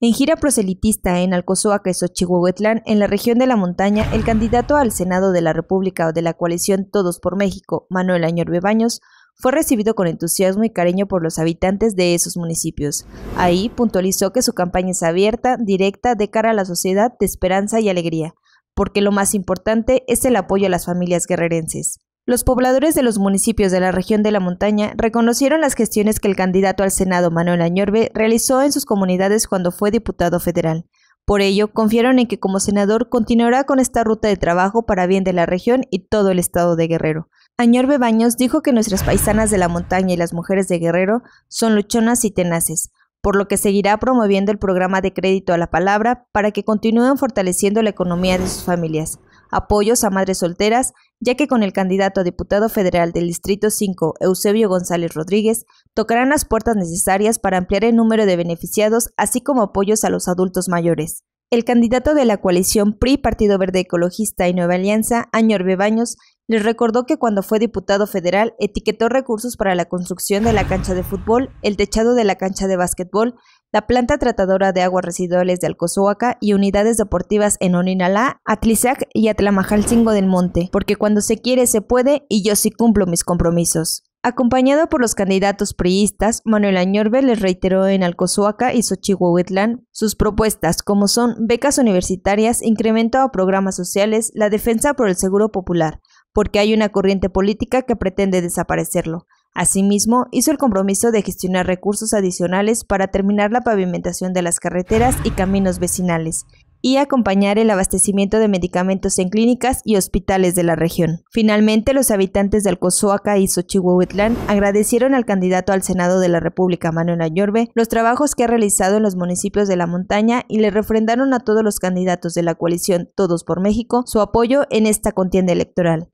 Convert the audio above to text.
En gira proselitista en y Xochihuahuetlán, en la región de la montaña, el candidato al Senado de la República o de la coalición Todos por México, Manuel Añor Baños, fue recibido con entusiasmo y cariño por los habitantes de esos municipios. Ahí puntualizó que su campaña es abierta, directa, de cara a la sociedad de esperanza y alegría, porque lo más importante es el apoyo a las familias guerrerenses. Los pobladores de los municipios de la región de la montaña reconocieron las gestiones que el candidato al Senado Manuel Añorbe realizó en sus comunidades cuando fue diputado federal. Por ello, confiaron en que como senador continuará con esta ruta de trabajo para bien de la región y todo el estado de Guerrero. Añorbe Baños dijo que nuestras paisanas de la montaña y las mujeres de Guerrero son luchonas y tenaces, por lo que seguirá promoviendo el programa de crédito a la palabra para que continúen fortaleciendo la economía de sus familias apoyos a madres solteras, ya que con el candidato a diputado federal del Distrito 5, Eusebio González Rodríguez, tocarán las puertas necesarias para ampliar el número de beneficiados, así como apoyos a los adultos mayores. El candidato de la coalición PRI, Partido Verde Ecologista y Nueva Alianza, Añor Bebaños, les recordó que cuando fue diputado federal etiquetó recursos para la construcción de la cancha de fútbol, el techado de la cancha de básquetbol, la planta tratadora de aguas residuales de Alcozoaca y unidades deportivas en Oninalá, atlisac y Atlamajalcingo del Monte, porque cuando se quiere se puede y yo sí cumplo mis compromisos. Acompañado por los candidatos priistas, Manuel Añorbe les reiteró en Alcozuaca y Xochihuahuitlán sus propuestas, como son becas universitarias, incremento a programas sociales, la defensa por el seguro popular, porque hay una corriente política que pretende desaparecerlo. Asimismo, hizo el compromiso de gestionar recursos adicionales para terminar la pavimentación de las carreteras y caminos vecinales y acompañar el abastecimiento de medicamentos en clínicas y hospitales de la región. Finalmente, los habitantes de Alcosoaca y Xochihuahuitlán agradecieron al candidato al Senado de la República, Manuel Yorbe los trabajos que ha realizado en los municipios de la montaña y le refrendaron a todos los candidatos de la coalición Todos por México su apoyo en esta contienda electoral.